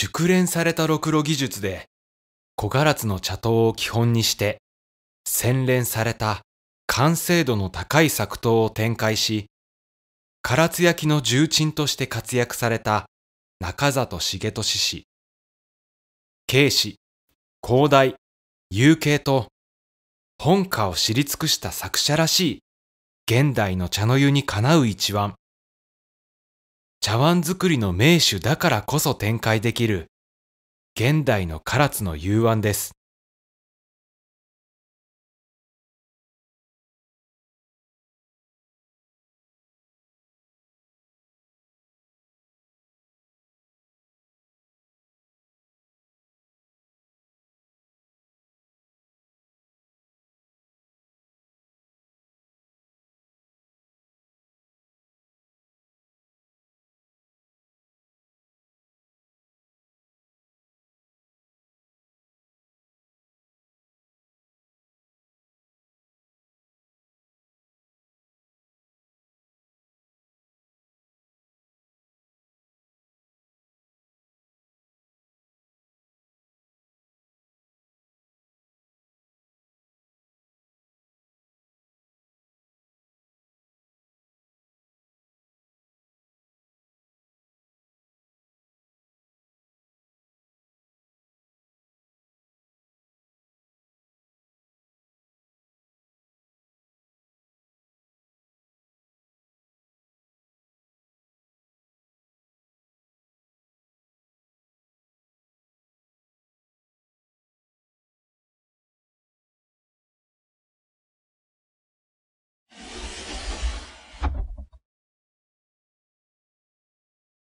熟練されたろくろ技術で、小唐津の茶刀を基本にして、洗練された完成度の高い作刀を展開し、唐津焼の重鎮として活躍された中里重利氏、慶氏、広大、有形と、本家を知り尽くした作者らしい現代の茶の湯にかなう一腕。茶碗作りの名手だからこそ展開できる現代の唐津の幽庵です。